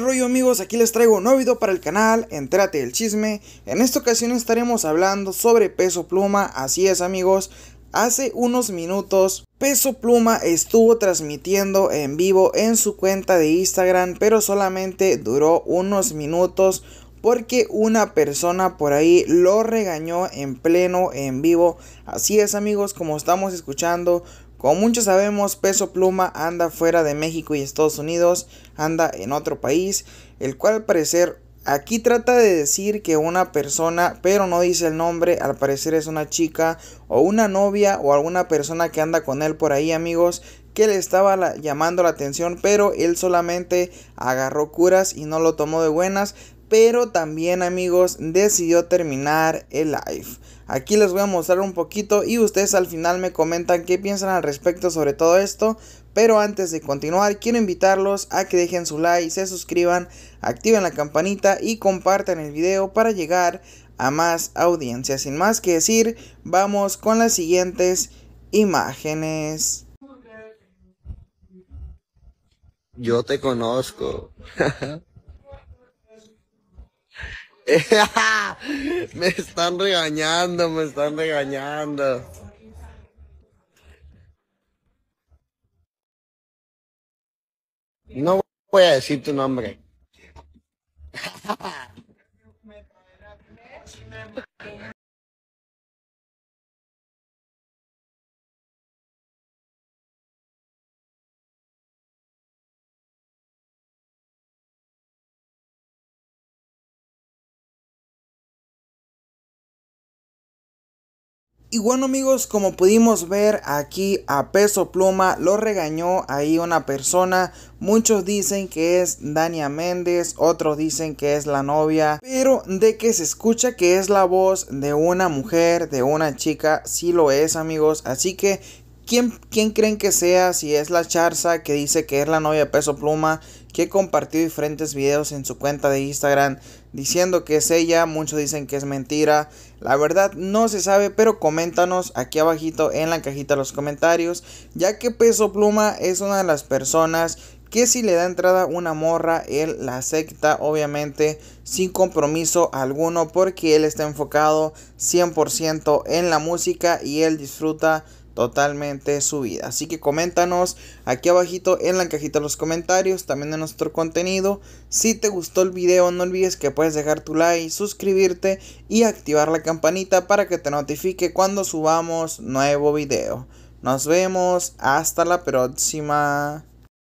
rollo amigos, aquí les traigo un nuevo video para el canal, entrate del chisme. En esta ocasión estaremos hablando sobre peso pluma, así es amigos. Hace unos minutos Peso Pluma estuvo transmitiendo en vivo en su cuenta de Instagram, pero solamente duró unos minutos porque una persona por ahí lo regañó en pleno en vivo. Así es amigos, como estamos escuchando, como muchos sabemos, Peso Pluma anda fuera de México y Estados Unidos, anda en otro país, el cual al parecer aquí trata de decir que una persona, pero no dice el nombre, al parecer es una chica o una novia o alguna persona que anda con él por ahí amigos, que le estaba llamando la atención, pero él solamente agarró curas y no lo tomó de buenas, pero también amigos decidió terminar el live. Aquí les voy a mostrar un poquito y ustedes al final me comentan qué piensan al respecto sobre todo esto. Pero antes de continuar, quiero invitarlos a que dejen su like, se suscriban, activen la campanita y compartan el video para llegar a más audiencias. Sin más que decir, vamos con las siguientes imágenes. Yo te conozco. me están regañando, me están regañando. No voy a decir tu nombre. Y bueno amigos, como pudimos ver aquí a Peso Pluma, lo regañó ahí una persona. Muchos dicen que es Dania Méndez, otros dicen que es la novia, pero de que se escucha que es la voz de una mujer, de una chica, sí lo es amigos. Así que ¿Quién, creen que sea? Si es la Charza que dice que es la novia de Peso Pluma, que compartió diferentes videos en su cuenta de Instagram diciendo que es ella, muchos dicen que es mentira. La verdad no se sabe, pero coméntanos aquí abajito en la cajita de los comentarios, ya que Peso Pluma es una de las personas que si le da entrada una morra, él la acepta obviamente sin compromiso alguno porque él está enfocado 100% en la música y él disfruta totalmente subida. Así que coméntanos aquí abajito en la cajita de los comentarios, también de nuestro contenido. Si te gustó el video, no olvides que puedes dejar tu like, suscribirte y activar la campanita para que te notifique cuando subamos nuevo video. Nos vemos, hasta la próxima.